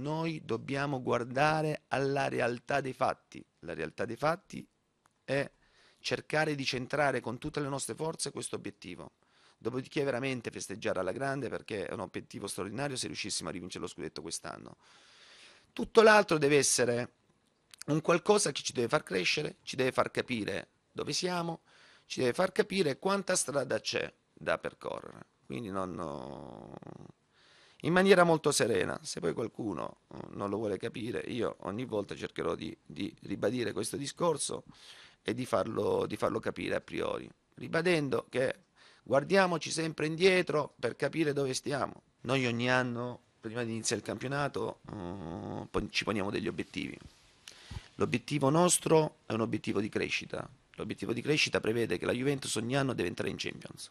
Noi dobbiamo guardare alla realtà dei fatti. La realtà dei fatti è cercare di centrare con tutte le nostre forze questo obiettivo. Dopodiché veramente festeggiare alla grande perché è un obiettivo straordinario se riuscissimo a rivincere lo scudetto quest'anno. Tutto l'altro deve essere un qualcosa che ci deve far crescere, ci deve far capire dove siamo, ci deve far capire quanta strada c'è da percorrere. Quindi non... Ho in maniera molto serena. Se poi qualcuno eh, non lo vuole capire, io ogni volta cercherò di, di ribadire questo discorso e di farlo, di farlo capire a priori, ribadendo che guardiamoci sempre indietro per capire dove stiamo. Noi ogni anno, prima di iniziare il campionato, uh, ci poniamo degli obiettivi. L'obiettivo nostro è un obiettivo di crescita. L'obiettivo di crescita prevede che la Juventus ogni anno deve entrare in Champions.